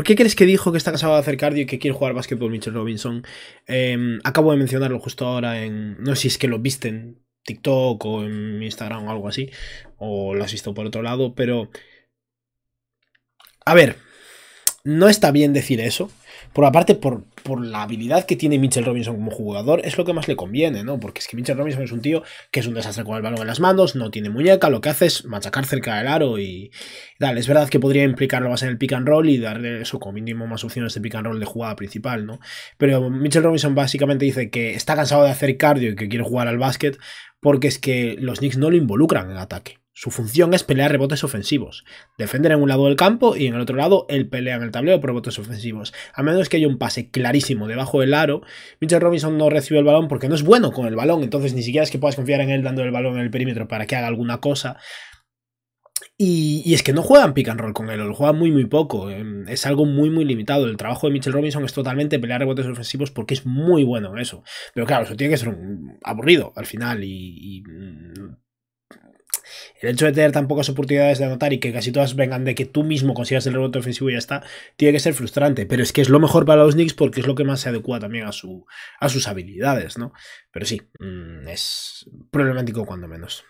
¿Por qué crees que dijo que está casado de hacer cardio y que quiere jugar básquetbol Mitchell Robinson? Em, acabo de mencionarlo justo ahora en. No sé si es que lo viste en TikTok o en Instagram o algo así. O lo has visto por otro lado, pero. A ver, no está bien decir eso. Por aparte, por, por la habilidad que tiene Mitchell Robinson como jugador, es lo que más le conviene, ¿no? Porque es que Mitchell Robinson es un tío que es un desastre con el balón en las manos, no tiene muñeca, lo que hace es machacar cerca del aro y Dale, Es verdad que podría implicarlo más en el pick and roll y darle eso como mínimo más opciones de pick and roll de jugada principal, ¿no? Pero Mitchell Robinson básicamente dice que está cansado de hacer cardio y que quiere jugar al básquet porque es que los Knicks no lo involucran en ataque. Su función es pelear rebotes ofensivos, defender en un lado del campo y en el otro lado él pelea en el tablero por rebotes ofensivos. A menos que haya un pase clarísimo debajo del aro, Mitchell Robinson no recibe el balón porque no es bueno con el balón, entonces ni siquiera es que puedas confiar en él dando el balón en el perímetro para que haga alguna cosa. Y, es que no juegan pick and roll con él, lo juegan muy, muy poco. Em, es algo muy, muy limitado. El trabajo de Mitchell Robinson es totalmente pelear rebotes ofensivos porque es muy bueno en eso. Pero claro, eso tiene que ser un aburrido al final y mm, el hecho de tener tan pocas oportunidades de anotar y que casi todas vengan de que tú mismo consigas el rebote ofensivo y ya está, tiene que ser frustrante. Pero es que es lo mejor para los Knicks porque es lo que más se adecua también a, su, a sus habilidades, ¿no? Pero sí, mm, es problemático cuando menos.